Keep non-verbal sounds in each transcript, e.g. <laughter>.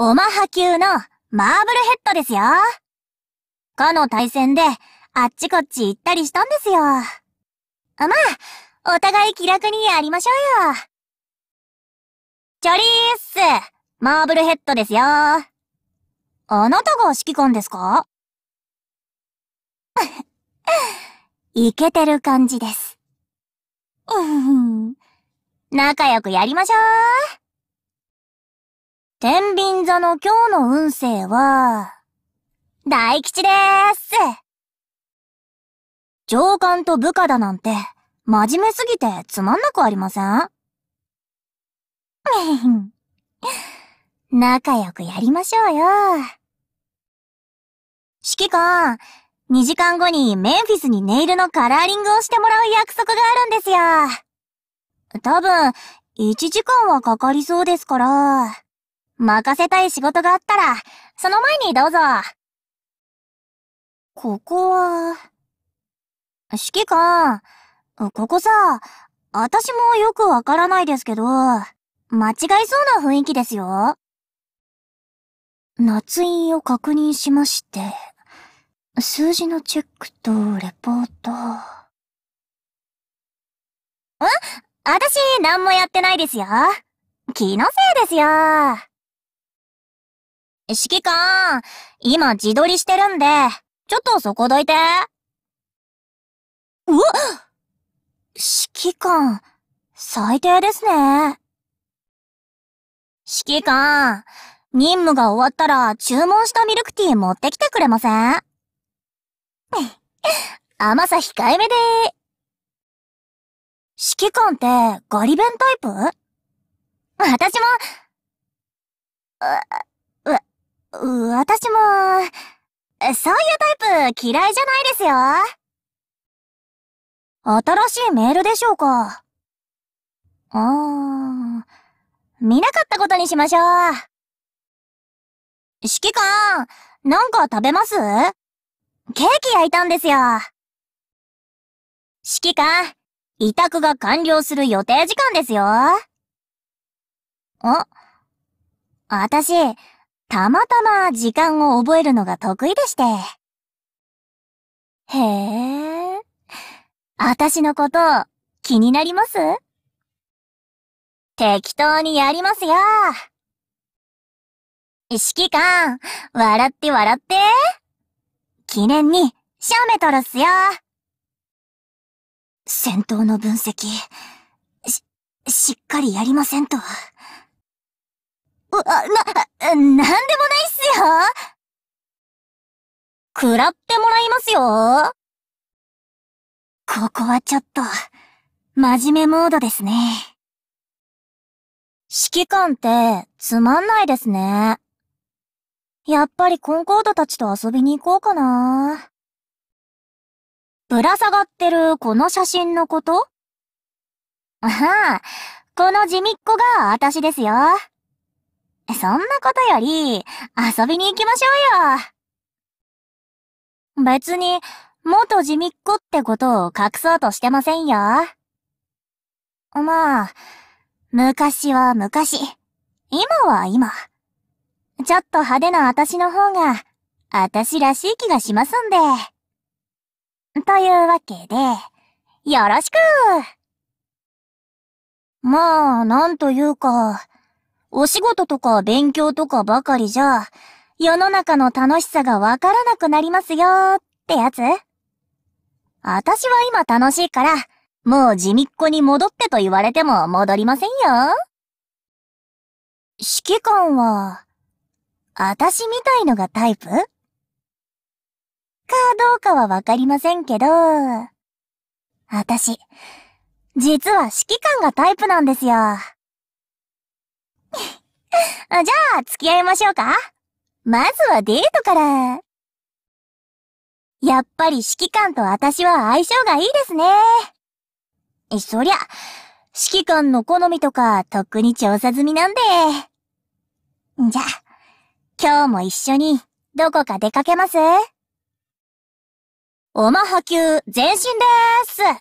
オマハ級のマーブルヘッドですよ。かの対戦で、あっちこっち行ったりしたんですよ。まあ、お互い気楽にやりましょうよ。チョリース、マーブルヘッドですよ。あなたが指揮官ですかいけ <laughs> てる感じです。うふ。仲良くやりましょう。天秤座の今日の運勢は、大吉でーす。上官と部下だなんて、真面目すぎてつまんなくありません仲良くやりましょうよ。指揮官、2時間後にメンフィスにネイルのカラーリングをしてもらう約束があるんですよ。多分、1時間はかかりそうですから。任せたい仕事があったら、その前にどうぞ。ここは、指揮官、ここさ、私もよくわからないですけど、間違いそうな雰囲気ですよ。夏印を確認しまして、数字のチェックとレポート。ん私、何もやってないですよ。気のせいですよ。指揮官、今自撮りしてるんで、ちょっとそこどいて。うわ指揮官、最低ですね。指揮官、任務が終わったら注文したミルクティー持ってきてくれません甘さ控えめで指揮官ってガリ弁タイプ私も、私も、そういうタイプ嫌いじゃないですよ。新しいメールでしょうか。あー、見なかったことにしましょう。指揮官、なんか食べますケーキ焼いたんですよ。指揮官、委託が完了する予定時間ですよ。あ、私、たまたま時間を覚えるのが得意でして。へえ、私のこと気になります適当にやりますよ。指揮官、笑って笑って。記念に、シャメとるっすよ。戦闘の分析、し、しっかりやりませんと。うな、なんでもないっすよ。食らってもらいますよ。ここはちょっと、真面目モードですね。指揮官ってつまんないですね。やっぱりコンコードたちと遊びに行こうかな。ぶら下がってるこの写真のこと <laughs> ああ、この地味っ子が私ですよ。そんなことより、遊びに行きましょうよ。別に、元地味っ子ってことを隠そうとしてませんよ。まあ、昔は昔、今は今。ちょっと派手な私の方が、私らしい気がしますんで。というわけで、よろしくもう、なんというか、お仕事とか勉強とかばかりじゃ、世の中の楽しさがわからなくなりますよってやつあたしは今楽しいから、もう地味っ子に戻ってと言われても戻りませんよ。指揮官は、あたしみたいのがタイプかどうかはわかりませんけど、あたし、実は指揮官がタイプなんですよ。<laughs> じゃあ、付き合いましょうかまずはデートから。やっぱり指揮官と私は相性がいいですね。そりゃ、指揮官の好みとかとっくに調査済みなんで。じゃあ、今日も一緒にどこか出かけますオマハ級前進でーす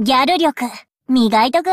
ギャル力磨いとく